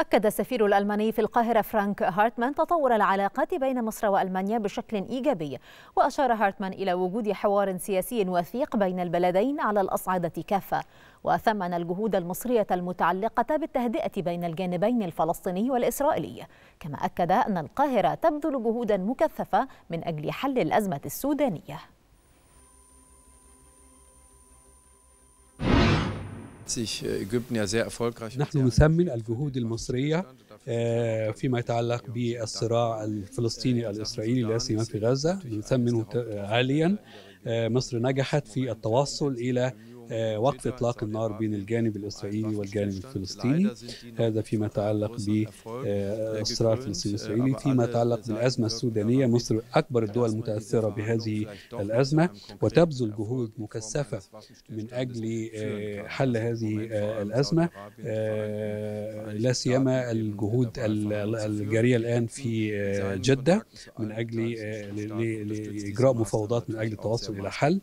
أكد السفير الألماني في القاهرة فرانك هارتمان تطور العلاقات بين مصر وألمانيا بشكل إيجابي وأشار هارتمان إلى وجود حوار سياسي وثيق بين البلدين على الأصعدة كافة وثمن الجهود المصرية المتعلقة بالتهدئة بين الجانبين الفلسطيني والإسرائيلي كما أكد أن القاهرة تبذل جهودا مكثفة من أجل حل الأزمة السودانية Äh, نحن نثمن الجهود المصرية آه، فيما يتعلق بالصراع الفلسطيني الإسرائيلي لا سيما في غزة نثمنه عاليا آه، آه، مصر نجحت في التوصل إلى آه، وقف إطلاق النار بين الجانب الإسرائيلي والجانب الفلسطيني هذا فيما يتعلق بالصراع آه، الفلسطيني الإسرائيلي فيما يتعلق بالأزمة السودانية مصر أكبر الدول المتأثرة بهذه الأزمة وتبذل جهود مكثفة من أجل آه، حل هذه الأزمة لا سيما الجهود الجارية الآن في جدة من أجل لإجراء مفاوضات من أجل التوصل إلى حل